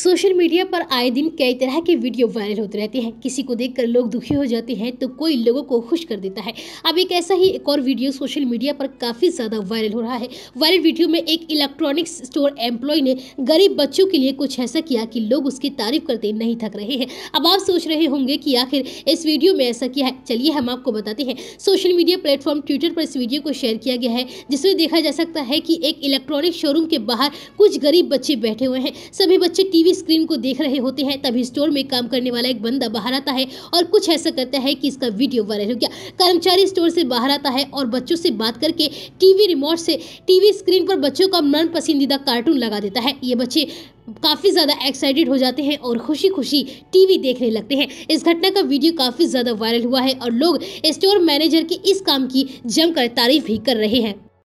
social media पर आए दिन कई तरह के वीडियो वायरल होते रहते हैं किसी को देखकर लोग दुखी हो जाते हैं तो कोई लोगों को खुश कर देता है अब एक ऐसा ही एक और वीडियो सोशल मीडिया पर काफ़ी ज़्यादा वायरल हो रहा है वायरल वीडियो में एक इलेक्ट्रॉनिक्स स्टोर एम्प्लॉय ने गरीब बच्चों के लिए कुछ ऐसा किया कि लोग उसकी तारीफ करते नहीं थक रहे हैं अब आप सोच रहे होंगे कि आखिर इस वीडियो में ऐसा किया है चलिए हम आपको बताते हैं सोशल मीडिया प्लेटफॉर्म ट्विटर पर इस वीडियो को शेयर किया गया है जिसमें देखा जा सकता है कि एक इलेक्ट्रॉनिक शोरूम के बाहर कुछ गरीब बच्चे बैठे हुए हैं सभी बच्चे टी टीवी स्क्रीन को देख रहे होते हैं तभी स्टोर में काम करने वाला एक बंदा बाहर आता है और कुछ ऐसा करता है कि इसका वीडियो वायरल हो गया कर्मचारी स्टोर से बाहर आता है और बच्चों से बात करके टीवी रिमोट से टीवी स्क्रीन पर बच्चों का मन पसंदीदा कार्टून लगा देता है ये बच्चे काफ़ी ज़्यादा एक्साइटेड हो जाते हैं और खुशी खुशी टीवी देखने लगते हैं इस घटना का वीडियो काफ़ी ज़्यादा वायरल हुआ है और लोग स्टोर मैनेजर के इस काम की जमकर तारीफ भी कर रहे हैं